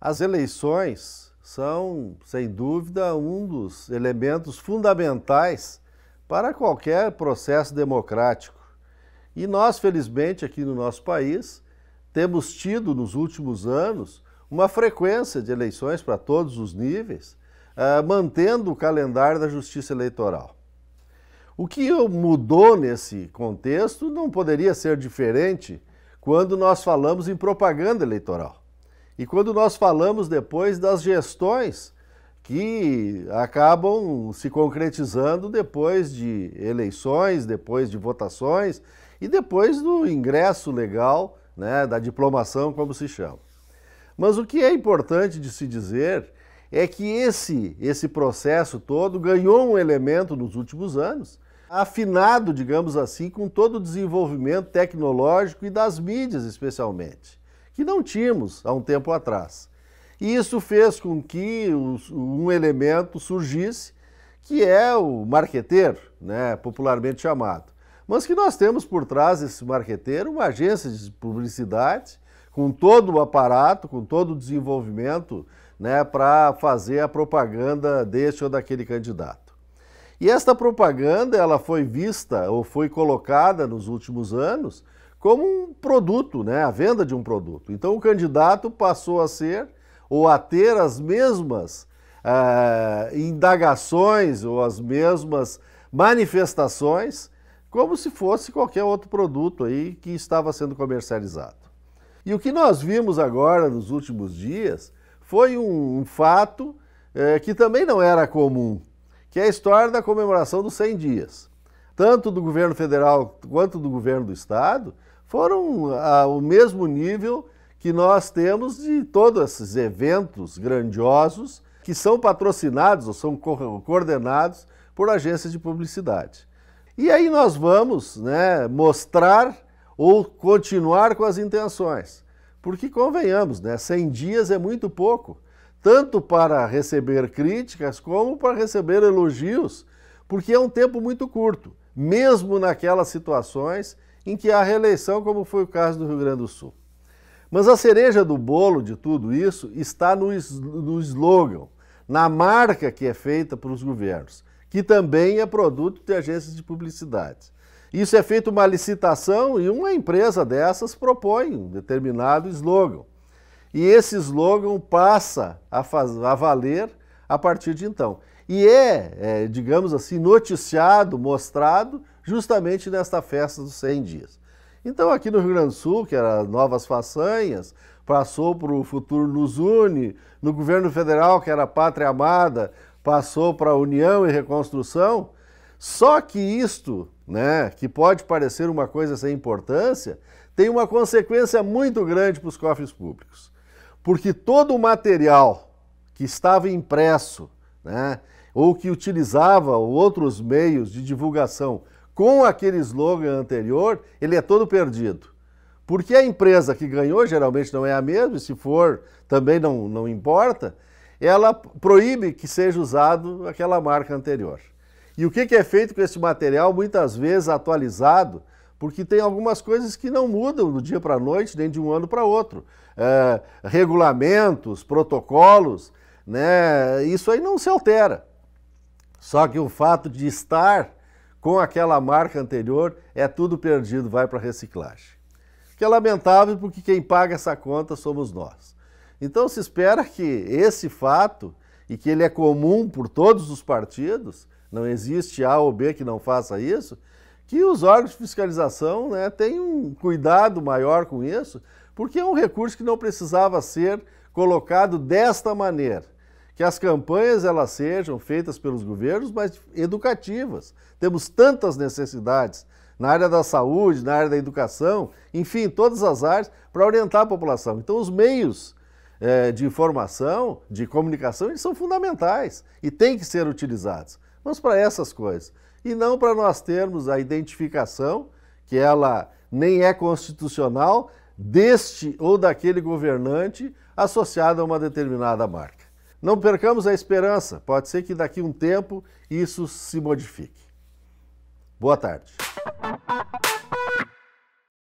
As eleições são, sem dúvida, um dos elementos fundamentais para qualquer processo democrático. E nós, felizmente, aqui no nosso país, temos tido nos últimos anos uma frequência de eleições para todos os níveis, ah, mantendo o calendário da justiça eleitoral. O que mudou nesse contexto não poderia ser diferente quando nós falamos em propaganda eleitoral. E quando nós falamos depois das gestões que acabam se concretizando depois de eleições, depois de votações e depois do ingresso legal, né, da diplomação, como se chama. Mas o que é importante de se dizer é que esse, esse processo todo ganhou um elemento nos últimos anos, afinado, digamos assim, com todo o desenvolvimento tecnológico e das mídias, especialmente, que não tínhamos há um tempo atrás. E isso fez com que um elemento surgisse, que é o marqueteiro, né, popularmente chamado. Mas que nós temos por trás desse marqueteiro uma agência de publicidade, com todo o aparato, com todo o desenvolvimento né, para fazer a propaganda deste ou daquele candidato. E esta propaganda ela foi vista ou foi colocada nos últimos anos como um produto, né, a venda de um produto. Então o candidato passou a ser ou a ter as mesmas eh, indagações ou as mesmas manifestações como se fosse qualquer outro produto aí que estava sendo comercializado. E o que nós vimos agora nos últimos dias foi um, um fato é, que também não era comum, que é a história da comemoração dos 100 dias. Tanto do governo federal quanto do governo do estado foram ao mesmo nível que nós temos de todos esses eventos grandiosos que são patrocinados ou são coordenados por agências de publicidade. E aí nós vamos né, mostrar ou continuar com as intenções. Porque, convenhamos, né, 100 dias é muito pouco, tanto para receber críticas como para receber elogios, porque é um tempo muito curto, mesmo naquelas situações em que há reeleição, como foi o caso do Rio Grande do Sul. Mas a cereja do bolo de tudo isso está no, no slogan, na marca que é feita pelos governos, que também é produto de agências de publicidade. Isso é feito uma licitação e uma empresa dessas propõe um determinado slogan. E esse slogan passa a, faz, a valer a partir de então. E é, é, digamos assim, noticiado, mostrado, justamente nesta festa dos 100 dias. Então, aqui no Rio Grande do Sul, que era Novas Façanhas, passou para o Futuro Nos Une, no governo federal, que era Pátria Amada, passou para a União e Reconstrução. Só que isto né, que pode parecer uma coisa sem importância, tem uma consequência muito grande para os cofres públicos. Porque todo o material que estava impresso, né, ou que utilizava outros meios de divulgação com aquele slogan anterior, ele é todo perdido. Porque a empresa que ganhou geralmente não é a mesma, e se for também não, não importa, ela proíbe que seja usado aquela marca anterior. E o que, é feito com esse material, muitas vezes atualizado, porque tem algumas coisas que não mudam do dia para a noite, nem de um ano para outro. É, regulamentos, protocolos, né? isso aí não se altera. Só que o fato de estar com aquela marca anterior é tudo perdido, vai para a reciclagem. Que é lamentável porque quem paga essa conta somos nós. Então se espera que esse fato, e que ele é comum por todos os partidos, não existe A ou B que não faça isso, que os órgãos de fiscalização né, tenham um cuidado maior com isso, porque é um recurso que não precisava ser colocado desta maneira. Que as campanhas elas sejam feitas pelos governos, mas educativas. Temos tantas necessidades na área da saúde, na área da educação, enfim, todas as áreas, para orientar a população. Então, os meios eh, de informação, de comunicação, eles são fundamentais e têm que ser utilizados. Vamos para essas coisas. E não para nós termos a identificação, que ela nem é constitucional, deste ou daquele governante associada a uma determinada marca. Não percamos a esperança, pode ser que daqui a um tempo isso se modifique. Boa tarde.